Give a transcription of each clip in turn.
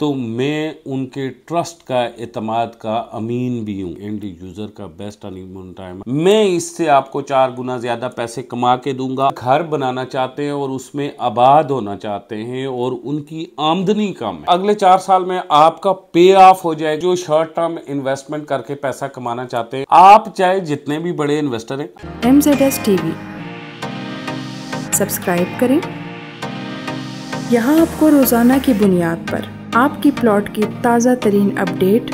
तो मैं उनके ट्रस्ट का एतमाद का अमीन भी हूँ एंड यूज़र का बेस्ट अनिमन टाइम मैं इससे आपको चार गुना ज़्यादा पैसे कमा के दूंगा घर बनाना चाहते हैं और उसमें आबाद होना चाहते हैं और उनकी आमदनी कम है अगले चार साल में आपका पे ऑफ हो जाए जो शॉर्ट टर्म इन्वेस्टमेंट करके पैसा कमाना चाहते हैं आप चाहे जितने भी बड़े इन्वेस्टर हैं M Z S TV subscribe करें यहाँ आपको रोजाना की बुनियाद पर आपकी प्लॉट की ताज़ा तरीन अपडेट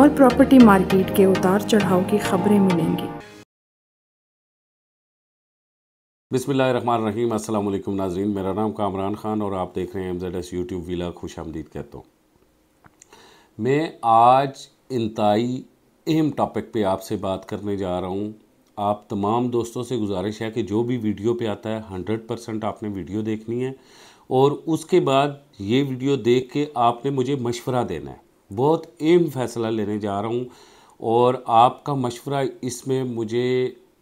और प्रॉपर्टी मार्केट के उतार चढ़ाव की खबरें मिलेंगी बिसमीम अस्सलाम वालेकुम नाजरीन मेरा नाम कामरान ख़ान और आप देख रहे हैं एम जेड एस यूट्यूब वीला खुश आमदीद कहता हूँ मैं आज इंतई अहम टॉपिक पे आपसे बात करने जा रहा हूँ आप तमाम दोस्तों से गुजारिश है कि जो भी वीडियो पे आता है हंड्रेड परसेंट आपने वीडियो देखनी है और उसके बाद ये वीडियो देख के आपने मुझे मशवरा देना है बहुत एम फैसला लेने जा रहा हूँ और आपका मशवरा इसमें मुझे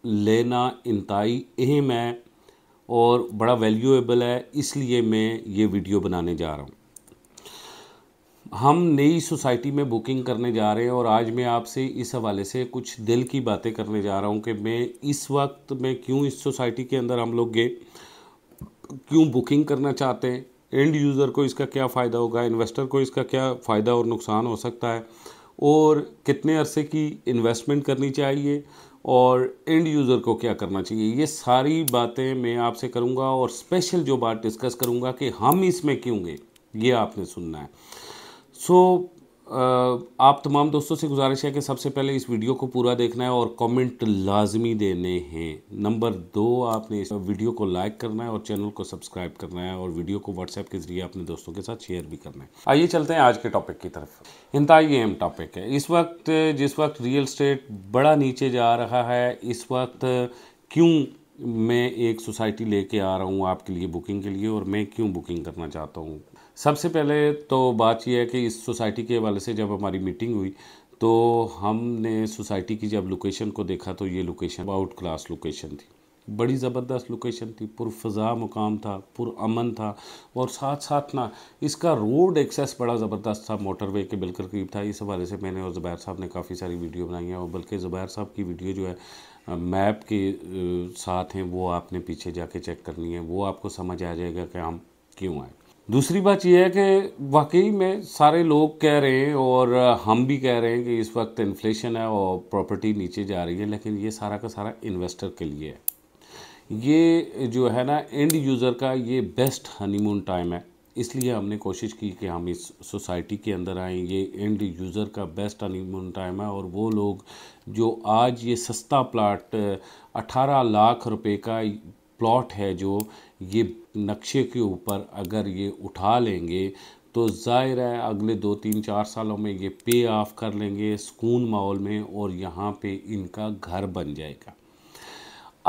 लेना इंतई अहम है और बड़ा वैल्यूएबल है इसलिए मैं ये वीडियो बनाने जा रहा हूँ हम नई सोसाइटी में बुकिंग करने जा रहे हैं और आज मैं आपसे इस हवाले से कुछ दिल की बातें करने जा रहा हूँ कि मैं इस वक्त मैं क्यों इस सोसाइटी के अंदर हम लोग गए क्यों बुकिंग करना चाहते हैं एंड यूज़र को इसका क्या फ़ायदा होगा इन्वेस्टर को इसका क्या फ़ायदा और नुकसान हो सकता है और कितने अरसे की इन्वेस्टमेंट करनी चाहिए और एंड यूज़र को क्या करना चाहिए ये सारी बातें मैं आपसे करूँगा और स्पेशल जो बात डिस्कस करूँगा कि हम इसमें क्यों गए ये आपने सुनना है सो so, आप तमाम दोस्तों से गुजारिश है कि सबसे पहले इस वीडियो को पूरा देखना है और कमेंट लाजमी देने हैं नंबर दो आपने इस वीडियो को लाइक करना है और चैनल को सब्सक्राइब करना है और वीडियो को व्हाट्सएप के जरिए अपने दोस्तों के साथ शेयर भी करना है आइए चलते हैं आज के टॉपिक की तरफ इंतहाई अहम टॉपिक है इस वक्त जिस वक्त रियल स्टेट बड़ा नीचे जा रहा है इस वक्त क्यों मैं एक सोसाइटी लेके आ रहा हूँ आपके लिए बुकिंग के लिए और मैं क्यों बुकिंग करना चाहता हूँ सबसे पहले तो बात यह है कि इस सोसाइटी के हवाले से जब हमारी मीटिंग हुई तो हमने सोसाइटी की जब लोकेशन को देखा तो ये लोकेशन आउट क्लास लोकेशन थी बड़ी ज़बरदस्त लोकेशन थी पुरफ़ा मुकाम था पुरअमन था और साथ साथ ना इसका रोड एक्सेस बड़ा ज़बरदस्त था मोटरवे के बिल्कुल करीब था इस हवाले से मैंने और ज़ुबैर साहब ने काफ़ी सारी वीडियो बनाई है और बल्कि ज़ुबैर साहब की वीडियो जो है मैप के साथ हैं वो आपने पीछे जाके चेक करनी है वो आपको समझ आ जाएगा कि हम क्यों आए दूसरी बात यह है कि वाकई में सारे लोग कह रहे हैं और हम भी कह रहे हैं कि इस वक्त इन्फ्लेशन है और प्रॉपर्टी नीचे जा रही है लेकिन ये सारा का सारा इन्वेस्टर के लिए है ये जो है ना एंड यूज़र का ये बेस्ट हनीमून टाइम है इसलिए हमने कोशिश की कि हम इस सोसाइटी के अंदर आए ये एंड यूज़र का बेस्ट हनीमून टाइम है और वो लोग जो आज ये सस्ता प्लाट 18 लाख रुपए का प्लॉट है जो ये नक्शे के ऊपर अगर ये उठा लेंगे तो ज़ाहिर है अगले दो तीन चार सालों में ये पे ऑफ कर लेंगे सुकून माहौल में और यहाँ पे इनका घर बन जाएगा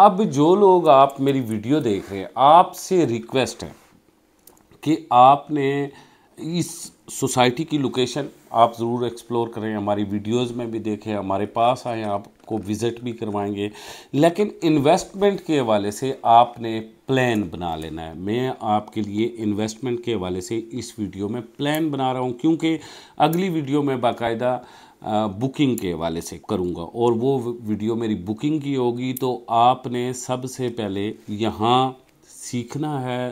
अब जो लोग आप मेरी वीडियो देख रहे हैं आपसे रिक्वेस्ट है कि आपने इस सोसाइटी की लोकेशन आप ज़रूर एक्सप्लोर करें हमारी वीडियोस में भी देखें हमारे पास आएँ आप आपको विज़िट भी करवाएंगे लेकिन इन्वेस्टमेंट के हवाले से आपने प्लान बना लेना है मैं आपके लिए इन्वेस्टमेंट के हवाले से इस वीडियो में प्लान बना रहा हूँ क्योंकि अगली वीडियो में बाकायदा बुकिंग के हवाले से करूँगा और वो वीडियो मेरी बुकिंग की होगी तो आपने सबसे पहले यहाँ सीखना है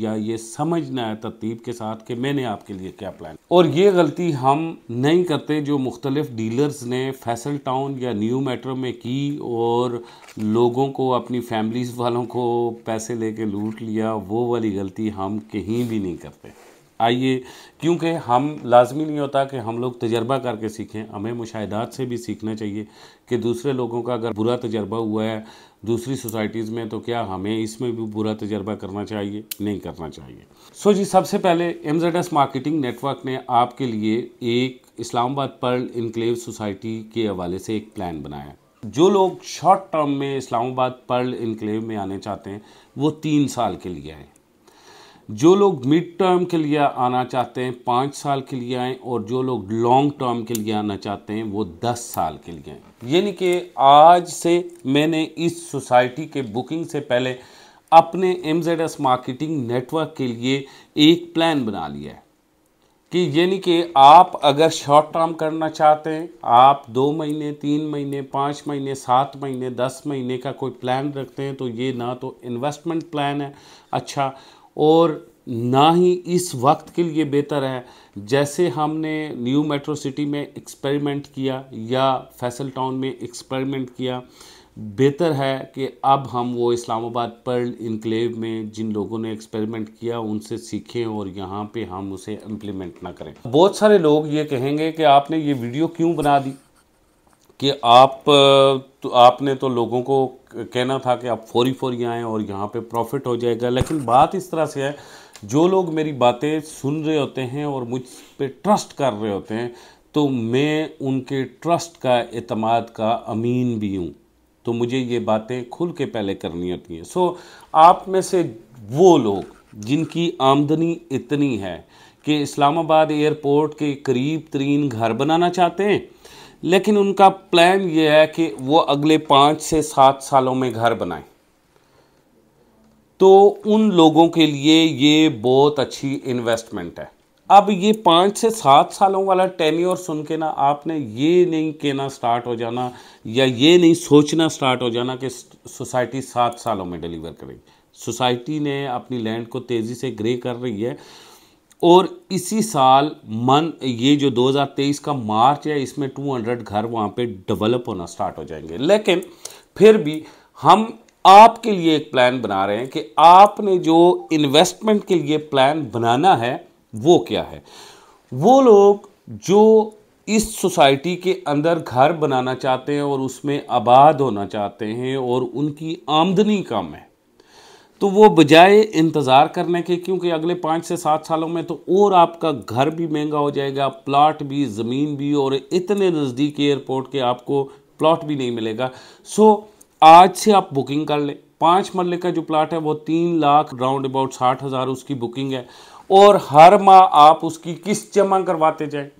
या ये समझना है तरतीब के साथ कि मैंने आपके लिए क्या प्लान और ये गलती हम नहीं करते जो मुख्तलिफ डीलर्स ने फैसल टाउन या न्यू मेट्रो में की और लोगों को अपनी फैमिलीज़ वालों को पैसे लेके लूट लिया वो वाली गलती हम कहीं भी नहीं करते आइए क्योंकि हम लाजमी नहीं होता कि हम लोग तजर्बा करके सीखें हमें मुशाहदात से भी सीखना चाहिए कि दूसरे लोगों का अगर बुरा तजर्बा हुआ है दूसरी सोसाइटीज़ में तो क्या हमें इसमें भी बुरा तजर्बा करना चाहिए नहीं करना चाहिए सो जी सबसे पहले एम मार्केटिंग नेटवर्क ने आपके लिए एक इस्लामाबाद पर्ल इनक्लेव सोसाइटी के हवाले से एक प्लान बनाया जो लोग शॉर्ट टर्म में इस्लामाबाद पर्ल इनक्लेव में आने चाहते हैं वो तीन साल के लिए आएँ जो लोग मिड टर्म के लिए आना चाहते हैं पाँच साल के लिए आएँ और जो लोग लॉन्ग टर्म के लिए आना चाहते हैं वो दस साल के लिए आएँ यानी कि आज से मैंने इस सोसाइटी के बुकिंग से पहले अपने एम मार्केटिंग नेटवर्क के लिए एक प्लान बना लिया है कि यानी कि आप अगर शॉर्ट टर्म करना चाहते हैं आप दो महीने तीन महीने पाँच महीने सात महीने दस महीने का कोई प्लान रखते हैं तो ये ना तो इन्वेस्टमेंट प्लान है अच्छा और ना ही इस वक्त के लिए बेहतर है जैसे हमने न्यू मेट्रो सिटी में एक्सपेरिमेंट किया या फैसल टाउन में एक्सपेरिमेंट किया बेहतर है कि अब हम वो इस्लामाबाद पर्ल इनक्लेव में जिन लोगों ने एक्सपेरिमेंट किया उनसे सीखें और यहाँ पे हम उसे इम्प्लीमेंट ना करें बहुत सारे लोग ये कहेंगे कि आपने ये वीडियो क्यों बना दी कि आप तो आपने तो लोगों को कहना था कि आप फौरी फौरी आएँ और यहाँ पे प्रॉफिट हो जाएगा लेकिन बात इस तरह से है जो लोग मेरी बातें सुन रहे होते हैं और मुझ पर ट्रस्ट कर रहे होते हैं तो मैं उनके ट्रस्ट का अतमाद का अमीन भी हूँ तो मुझे ये बातें खुल के पहले करनी होती हैं सो आप में से वो लोग जिनकी आमदनी इतनी है कि इस्लामाबाद एयरपोर्ट के करीब तरीन घर बनाना चाहते हैं लेकिन उनका प्लान ये है कि वो अगले पाँच से सात सालों में घर बनाएं तो उन लोगों के लिए ये बहुत अच्छी इन्वेस्टमेंट है अब ये पाँच से सात सालों वाला और सुन के ना आपने ये नहीं कहना स्टार्ट हो जाना या ये नहीं सोचना स्टार्ट हो जाना कि सोसाइटी सात सालों में डिलीवर करेगी सोसाइटी ने अपनी लैंड को तेज़ी से ग्रे कर रही है और इसी साल मन ये जो 2023 का मार्च है इसमें 200 घर वहाँ पे डेवलप होना स्टार्ट हो जाएंगे लेकिन फिर भी हम आपके लिए एक प्लान बना रहे हैं कि आपने जो इन्वेस्टमेंट के लिए प्लान बनाना है वो क्या है वो लोग जो इस सोसाइटी के अंदर घर बनाना चाहते हैं और उसमें आबाद होना चाहते हैं और उनकी आमदनी कम है तो वो बजाय इंतज़ार करने के क्योंकि अगले पाँच से सात सालों में तो और आपका घर भी महंगा हो जाएगा प्लाट भी ज़मीन भी और इतने नज़दीक एयरपोर्ट के आपको प्लाट भी नहीं मिलेगा सो आज से आप बुकिंग कर लें पाँच मरले का जो प्लाट है वो तीन लाख राउंड अबाउट साठ हज़ार उसकी बुकिंग है और हर माह आप उसकी किस्त जमा करवाते जाए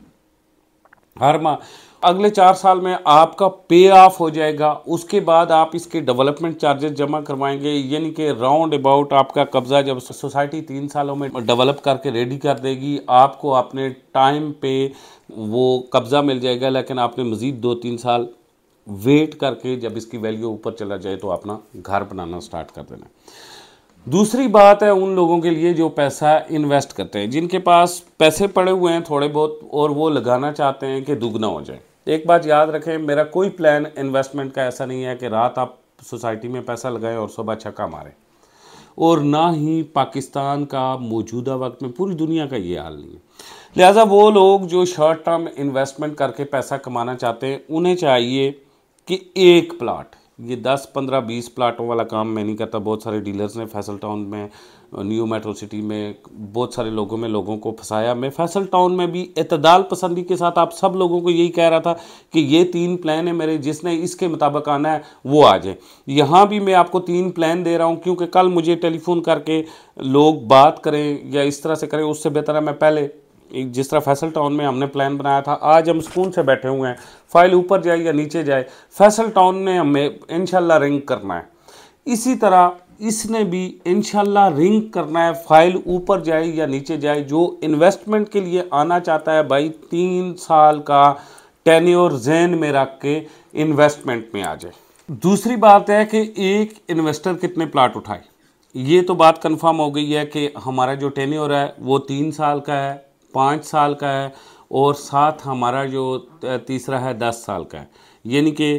हर माह अगले चार साल में आपका पे ऑफ हो जाएगा उसके बाद आप इसके डेवलपमेंट चार्जेस जमा करवाएंगे यानी कि राउंड अबाउट आपका कब्जा जब सोसाइटी तीन सालों में डेवलप करके रेडी कर देगी आपको अपने टाइम पे वो कब्ज़ा मिल जाएगा लेकिन आपने मज़ीद दो तीन साल वेट करके जब इसकी वैल्यू ऊपर चला जाए तो अपना घर बनाना स्टार्ट कर देना दूसरी बात है उन लोगों के लिए जो पैसा इन्वेस्ट करते हैं जिनके पास पैसे पड़े हुए हैं थोड़े बहुत और वो लगाना चाहते हैं कि दुगना हो जाए एक बात याद रखें मेरा कोई प्लान इन्वेस्टमेंट का ऐसा नहीं है कि रात आप सोसाइटी में पैसा लगाएं और सुबह छक्का मारें और ना ही पाकिस्तान का मौजूदा वक्त में पूरी दुनिया का ये हाल नहीं है लिहाजा वो लोग जो शॉर्ट टर्म इन्वेस्टमेंट करके पैसा कमाना चाहते हैं उन्हें चाहिए कि एक प्लाट ये दस पंद्रह बीस प्लाटों वाला काम मैं नहीं करता बहुत सारे डीलर्स ने फैसल टाउन में न्यू मेट्रो सिटी में बहुत सारे लोगों में लोगों को फंसाया मैं फैसल टाउन में भी इतदाल पसंदी के साथ आप सब लोगों को यही कह रहा था कि ये तीन प्लान है मेरे जिसने इसके मुताबिक आना है वो आ जाए यहाँ भी मैं आपको तीन प्लान दे रहा हूँ क्योंकि कल मुझे टेलीफोन करके लोग बात करें या इस तरह से करें उससे बेहतर है मैं पहले जिस तरह फैसल टाउन में हमने प्लान बनाया था आज हम सुकून से बैठे हुए हैं फाइल ऊपर जाए या नीचे जाए फैसल टाउन ने हमें इन रिंग करना है इसी तरह इसने भी इन रिंग करना है फाइल ऊपर जाए या नीचे जाए जो इन्वेस्टमेंट के लिए आना चाहता है भाई तीन साल का टेन्योर जैन में रख के इन्वेस्टमेंट में आ जाए दूसरी बात है कि एक इन्वेस्टर कितने प्लाट उठाए ये तो बात कंफर्म हो गई है कि हमारा जो टेन्योर है वो तीन साल का है पाँच साल का है और साथ हमारा जो तीसरा है दस साल का है यानी कि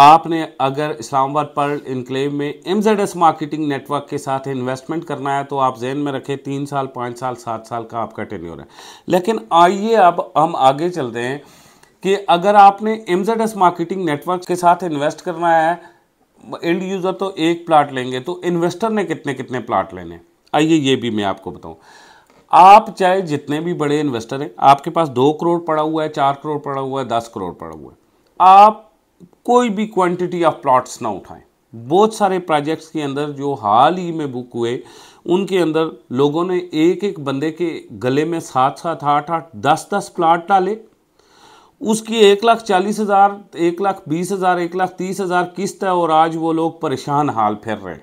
आपने अगर इस्लामाबाद पर इनक्लेव में M Z S marketing network के साथ इन्वेस्टमेंट करना है तो आप जहन में रखें तीन साल पाँच साल सात साल का आपका टेन्योर है लेकिन आइए अब हम आगे चलते हैं कि अगर आपने M Z S marketing network के साथ इन्वेस्ट करना है एंड यूज़र तो एक प्लाट लेंगे तो इन्वेस्टर ने कितने कितने प्लाट लेने आइए ये भी मैं आपको बताऊँ आप चाहे जितने भी बड़े इन्वेस्टर हैं आपके पास दो करोड़ पड़ा हुआ है चार करोड़ पड़ा हुआ है दस करोड़ पड़ा हुआ है आप कोई भी क्वांटिटी ऑफ प्लॉट्स ना उठाएं बहुत सारे प्रोजेक्ट्स के अंदर जो हाल ही में बुक हुए उनके अंदर लोगों ने एक एक बंदे के गले में सात सात आठ आठ दस दस प्लाट डाले उसकी एक लाख चालीस हज़ार एक लाख बीस हज़ार एक लाख तीस हज़ार किस्त है और आज वो लोग परेशान हाल फिर रहे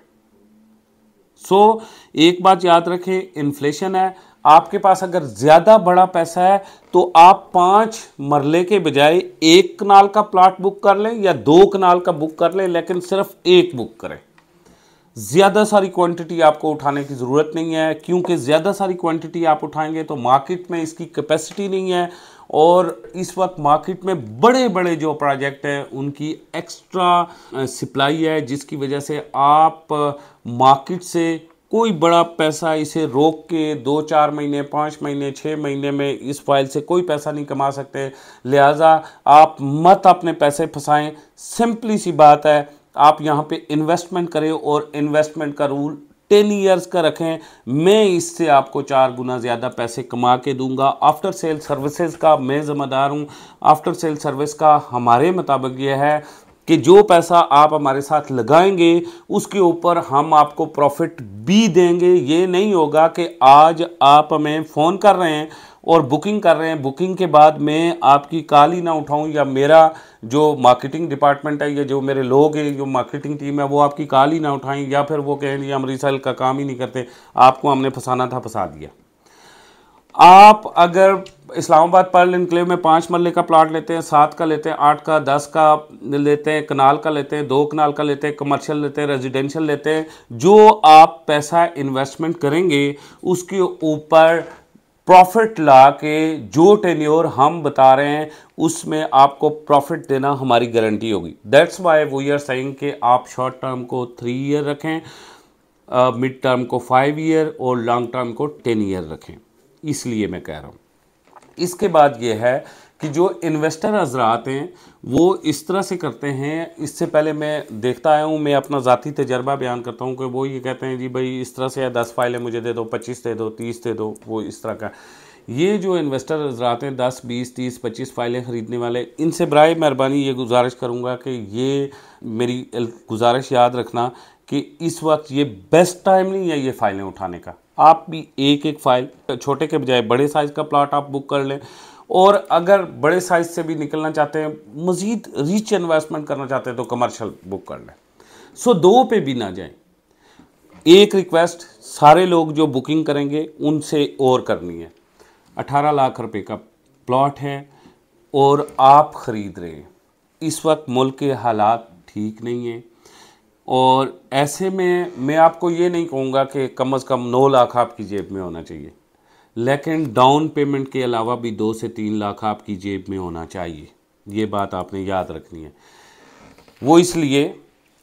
सो so, एक बात याद रखें इन्फ्लेशन है आपके पास अगर ज़्यादा बड़ा पैसा है तो आप पाँच मरले के बजाय एक कनाल का प्लाट बुक कर लें या दो कनाल का बुक कर लें लेकिन सिर्फ एक बुक करें ज़्यादा सारी क्वांटिटी आपको उठाने की ज़रूरत नहीं है क्योंकि ज़्यादा सारी क्वांटिटी आप उठाएंगे तो मार्केट में इसकी कैपेसिटी नहीं है और इस वक्त मार्केट में बड़े बड़े जो प्रोजेक्ट हैं उनकी एक्स्ट्रा सप्लाई है जिसकी वजह से आप मार्केट से कोई बड़ा पैसा इसे रोक के दो चार महीने पाँच महीने छः महीने में इस फाइल से कोई पैसा नहीं कमा सकते लिहाजा आप मत अपने पैसे फंसाएं सिंपली सी बात है आप यहाँ पे इन्वेस्टमेंट करें और इन्वेस्टमेंट का रूल टेन ईयर्स का रखें मैं इससे आपको चार गुना ज़्यादा पैसे कमा के दूंगा आफ्टर सेल सर्विसेज का मैं ज़िम्मेदार हूँ आफ्टर सेल सर्विस का हमारे मुताबिक यह है कि जो पैसा आप हमारे साथ लगाएंगे उसके ऊपर हम आपको प्रॉफिट भी देंगे ये नहीं होगा कि आज आप हमें फ़ोन कर रहे हैं और बुकिंग कर रहे हैं बुकिंग के बाद मैं आपकी कॉल ही ना उठाऊं या मेरा जो मार्केटिंग डिपार्टमेंट है या जो मेरे लोग हैं जो मार्केटिंग टीम है वो आपकी कॉल ही ना उठाएं या फिर वो कहें हम रिसाइल का काम ही नहीं करते आपको हमने फंसाना था फंसा दिया आप अगर इस्लामाबाद पर्ल इनक्लेव में पाँच मरले का प्लाट लेते हैं सात का लेते हैं आठ का दस का लेते हैं कनाल का लेते हैं दो कनाल का लेते हैं कमर्शियल लेते हैं रेजिडेंशियल लेते हैं जो आप पैसा इन्वेस्टमेंट करेंगे उसके ऊपर प्रॉफिट ला के जो टेन्योर हम बता रहे हैं उसमें आपको प्रॉफिट देना हमारी गारंटी होगी that's why we are saying कि आप शॉर्ट टर्म को थ्री ईयर रखें मिड uh, टर्म को फाइव ईयर और लॉन्ग टर्म को टेन ईयर रखें इसलिए मैं कह रहा हूँ इसके बाद ये है कि जो इन्वेस्टर हजरात हैं वो इस तरह से करते हैं इससे पहले मैं देखता आया हूँ मैं अपना ज़ाती तजर्बा बयान करता हूँ कि वो ये कहते हैं जी भाई इस तरह से है दस फाइलें मुझे दे दो पच्चीस दे दो तीस दे दो वो इस तरह का ये जो इन्वेस्टर हजरात हैं दस बीस तीस पच्चीस फाइलें ख़रीदने वाले इनसे बर मेहरबानी ये गुजारिश करूँगा कि ये मेरी गुजारिश याद रखना कि इस वक्त ये बेस्ट टाइम नहीं है ये फ़ाइलें उठाने का आप भी एक एक फाइल छोटे के बजाय बड़े साइज़ का प्लाट आप बुक कर लें और अगर बड़े साइज़ से भी निकलना चाहते हैं मज़ीद रिच इन्वेस्टमेंट करना चाहते हैं तो कमर्शियल बुक कर लें सो दो पे भी ना जाएं एक रिक्वेस्ट सारे लोग जो बुकिंग करेंगे उनसे और करनी है अठारह लाख रुपए का प्लॉट है और आप ख़रीद रहे हैं इस वक्त मुल्क के हालात ठीक नहीं है और ऐसे में मैं आपको ये नहीं कहूँगा कि कम से कम नौ लाख आपकी जेब में होना चाहिए लेकिन डाउन पेमेंट के अलावा भी दो से तीन लाख आपकी जेब में होना चाहिए ये बात आपने याद रखनी है वो इसलिए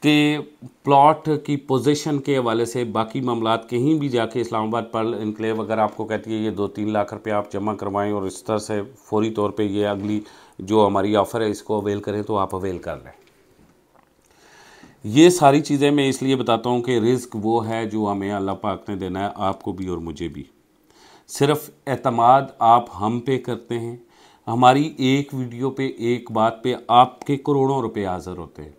कि प्लॉट की पोजीशन के हवाले से बाकी मामला कहीं भी जाके इस्लामाबाद पर इनक्लेव अगर आपको कहती है ये दो तीन लाख रुपये आप जमा करवाएं और इस तरह से फौरी तौर पे ये अगली जो हमारी ऑफ़र है इसको अवेल करें तो आप अवेल कर लें ये सारी चीज़ें मैं इसलिए बताता हूँ कि रिस्क वो है जो हमें अल्लाह पाक ने देना है आपको भी और मुझे भी सिर्फ अतमाद आप हम पे करते हैं हमारी एक वीडियो पे एक बात पे आपके करोड़ों रुपए हाजिर होते हैं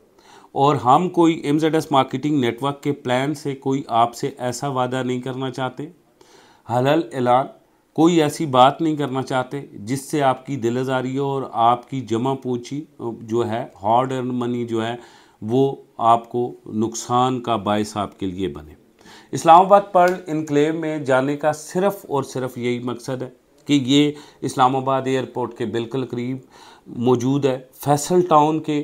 और हम कोई एम मार्केटिंग नेटवर्क के प्लान से कोई आपसे ऐसा वादा नहीं करना चाहते हलल ऐलान कोई ऐसी बात नहीं करना चाहते जिससे आपकी दिल आजारी और आपकी जमा पूछी जो है हार्ड एंड मनी जो है वो आपको नुकसान का बायस आपके लिए बने इस्लामाबाद पर्ल इनक्लेव में जाने का सिर्फ और सिर्फ यही मकसद है कि ये इस्लामाबाद एयरपोर्ट के बिल्कुल करीब मौजूद है फैसल टाउन के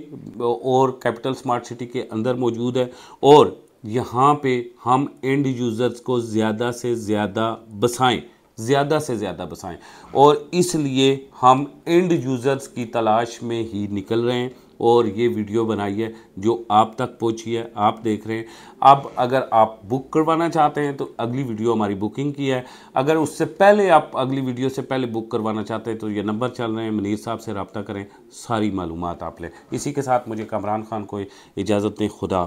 और कैपिटल स्मार्ट सिटी के अंदर मौजूद है और यहाँ पे हम एंड यूज़र्स को ज़्यादा से ज़्यादा बसाएं ज़्यादा से ज़्यादा बसाएं और इसलिए हम एंड यूज़र्स की तलाश में ही निकल रहे हैं और ये वीडियो बनाई है जो आप तक पहुंची है आप देख रहे हैं अब अगर आप बुक करवाना चाहते हैं तो अगली वीडियो हमारी बुकिंग की है अगर उससे पहले आप अगली वीडियो से पहले बुक करवाना चाहते हैं तो ये नंबर चल रहे हैं मनीर साहब से रबता करें सारी मालूम आप लें इसी के साथ मुझे कमरान खान को इजाज़त दें खुदा